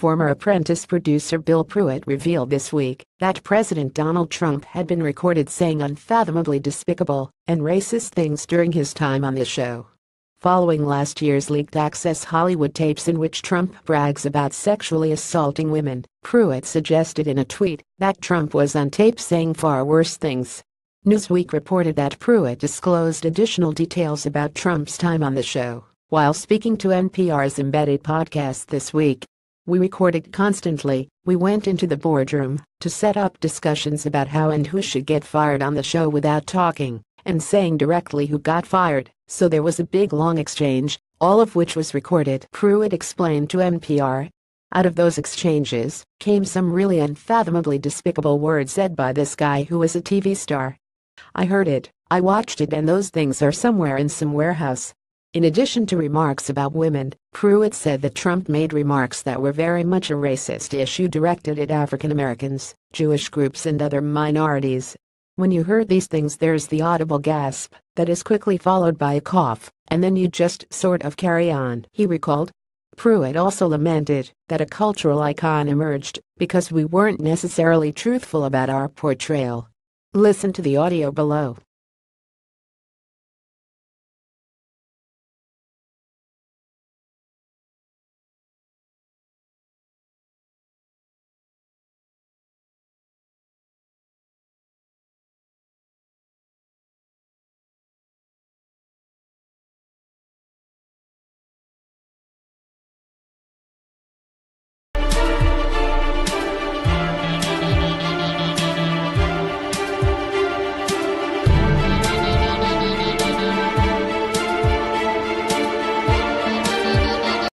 Former Apprentice producer Bill Pruitt revealed this week that President Donald Trump had been recorded saying unfathomably despicable and racist things during his time on the show. Following last year's leaked Access Hollywood tapes in which Trump brags about sexually assaulting women, Pruitt suggested in a tweet that Trump was on tape saying far worse things. Newsweek reported that Pruitt disclosed additional details about Trump's time on the show while speaking to NPR's embedded podcast this week. We recorded constantly. We went into the boardroom to set up discussions about how and who should get fired on the show without talking and saying directly who got fired, so there was a big long exchange, all of which was recorded. Pruitt explained to NPR. Out of those exchanges came some really unfathomably despicable words said by this guy who was a TV star. I heard it, I watched it and those things are somewhere in some warehouse. In addition to remarks about women, Pruitt said that Trump made remarks that were very much a racist issue directed at African Americans, Jewish groups and other minorities. When you hear these things there's the audible gasp that is quickly followed by a cough, and then you just sort of carry on, he recalled. Pruitt also lamented that a cultural icon emerged because we weren't necessarily truthful about our portrayal. Listen to the audio below.